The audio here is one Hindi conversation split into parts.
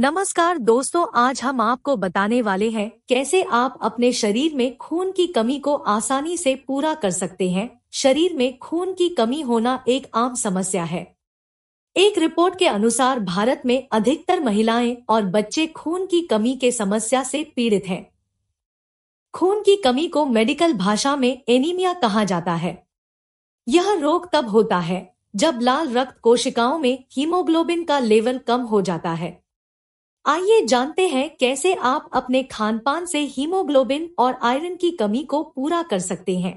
नमस्कार दोस्तों आज हम आपको बताने वाले हैं कैसे आप अपने शरीर में खून की कमी को आसानी से पूरा कर सकते हैं शरीर में खून की कमी होना एक आम समस्या है एक रिपोर्ट के अनुसार भारत में अधिकतर महिलाएं और बच्चे खून की कमी के समस्या से पीड़ित हैं खून की कमी को मेडिकल भाषा में एनीमिया कहा जाता है यह रोग तब होता है जब लाल रक्त कोशिकाओं में हीमोग्लोबिन का लेवल कम हो जाता है आइए जानते हैं कैसे आप अपने खान पान से हीमोग्लोबिन और आयरन की कमी को पूरा कर सकते हैं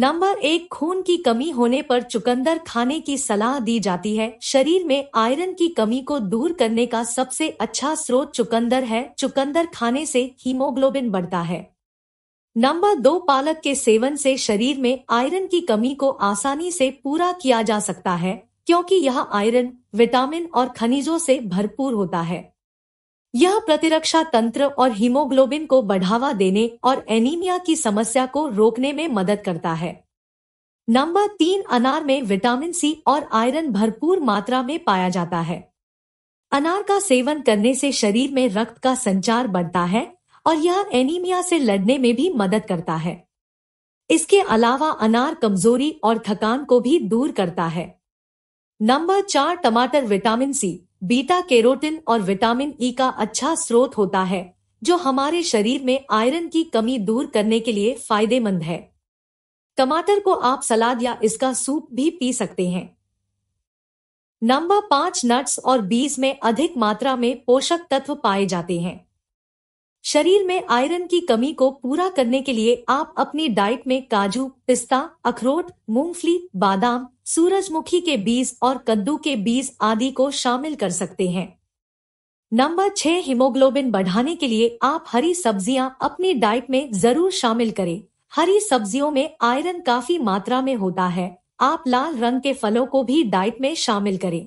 नंबर एक खून की कमी होने पर चुकंदर खाने की सलाह दी जाती है शरीर में आयरन की कमी को दूर करने का सबसे अच्छा स्रोत चुकंदर है चुकंदर खाने से हीमोग्लोबिन बढ़ता है नंबर दो पालक के सेवन से शरीर में आयरन की कमी को आसानी से पूरा किया जा सकता है क्योंकि यह आयरन विटामिन और खनिजों से भरपूर होता है यह प्रतिरक्षा तंत्र और हीमोग्लोबिन को बढ़ावा देने और एनीमिया की समस्या को रोकने में मदद करता है नंबर तीन अनार में विटामिन सी और आयरन भरपूर मात्रा में पाया जाता है अनार का सेवन करने से शरीर में रक्त का संचार बढ़ता है और यह एनीमिया से लड़ने में भी मदद करता है इसके अलावा अनार कमजोरी और थकान को भी दूर करता है नंबर चार टमाटर विटामिन सी बीटा केरोटिन और विटामिन ई e का अच्छा स्रोत होता है जो हमारे शरीर में आयरन की कमी दूर करने के लिए फायदेमंद है टमाटर को आप सलाद या इसका सूप भी पी सकते हैं नंबर पांच नट्स और बीज में अधिक मात्रा में पोषक तत्व पाए जाते हैं शरीर में आयरन की कमी को पूरा करने के लिए आप अपनी डाइट में काजू पिस्ता अखरोट मूंगफली बादाम सूरजमुखी के बीज और कद्दू के बीज आदि को शामिल कर सकते हैं नंबर छह हीमोग्लोबिन बढ़ाने के लिए आप हरी सब्जियां अपनी डाइट में जरूर शामिल करें हरी सब्जियों में आयरन काफी मात्रा में होता है आप लाल रंग के फलों को भी डाइट में शामिल करें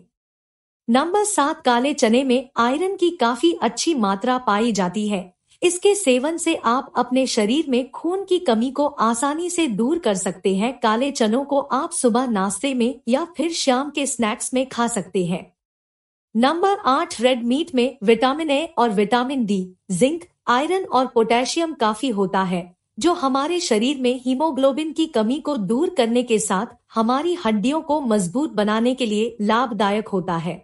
नंबर सात काले चने में आयरन की काफी अच्छी मात्रा पाई जाती है इसके सेवन से आप अपने शरीर में खून की कमी को आसानी से दूर कर सकते हैं काले चनों को आप सुबह नाश्ते में या फिर शाम के स्नैक्स में खा सकते हैं नंबर आठ रेड मीट में विटामिन ए और विटामिन डी जिंक आयरन और पोटेशियम काफी होता है जो हमारे शरीर में हीमोग्लोबिन की कमी को दूर करने के साथ हमारी हड्डियों को मजबूत बनाने के लिए लाभदायक होता है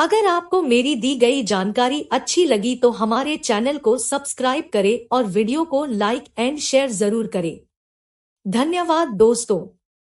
अगर आपको मेरी दी गई जानकारी अच्छी लगी तो हमारे चैनल को सब्सक्राइब करें और वीडियो को लाइक एंड शेयर जरूर करें धन्यवाद दोस्तों